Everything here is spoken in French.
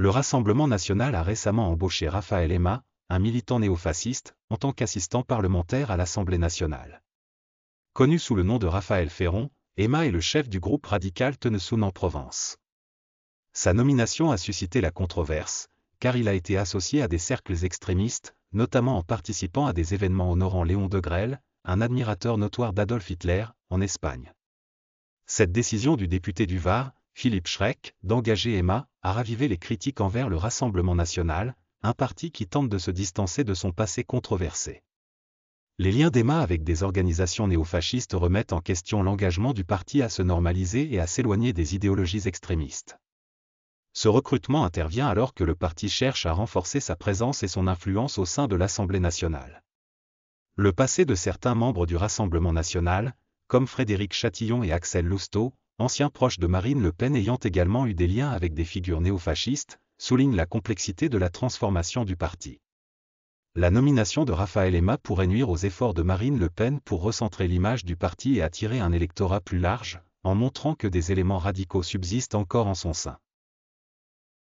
le Rassemblement national a récemment embauché Raphaël Emma, un militant néofasciste, en tant qu'assistant parlementaire à l'Assemblée nationale. Connu sous le nom de Raphaël Ferron, Emma est le chef du groupe radical Tenesoun en Provence. Sa nomination a suscité la controverse, car il a été associé à des cercles extrémistes, notamment en participant à des événements honorant Léon de Grelle, un admirateur notoire d'Adolf Hitler, en Espagne. Cette décision du député du Var, Philippe Schreck, d'engager Emma, a ravivé les critiques envers le Rassemblement national, un parti qui tente de se distancer de son passé controversé. Les liens d'Emma avec des organisations néofascistes remettent en question l'engagement du parti à se normaliser et à s'éloigner des idéologies extrémistes. Ce recrutement intervient alors que le parti cherche à renforcer sa présence et son influence au sein de l'Assemblée nationale. Le passé de certains membres du Rassemblement national, comme Frédéric Chatillon et Axel Lousteau, ancien proche de Marine Le Pen ayant également eu des liens avec des figures néofascistes, souligne la complexité de la transformation du parti. La nomination de Raphaël Emma pourrait nuire aux efforts de Marine Le Pen pour recentrer l'image du parti et attirer un électorat plus large, en montrant que des éléments radicaux subsistent encore en son sein.